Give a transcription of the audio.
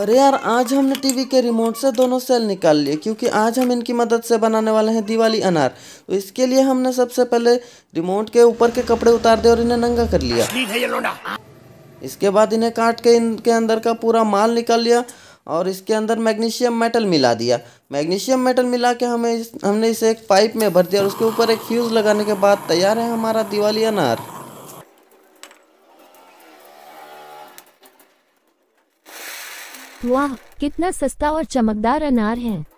अरे यार आज हमने टीवी के रिमोट से दोनों सेल निकाल लिए क्योंकि आज हम इनकी मदद से बनाने वाले हैं दिवाली अनार तो इसके लिए हमने सबसे पहले रिमोट के ऊपर के कपड़े उतार दिए और इन्हें नंगा कर लिया इसके बाद इन्हें काट के इनके अंदर का पूरा माल निकाल लिया और इसके अंदर मैग्नीशियम मेटल मिला दिया मैग्नीशियम मेटल मिला के हमें हमने इसे एक पाइप में भर दिया और उसके ऊपर एक फ्यूज़ लगाने के बाद तैयार है हमारा दिवाली अनार वाह कितना सस्ता और चमकदार अनार है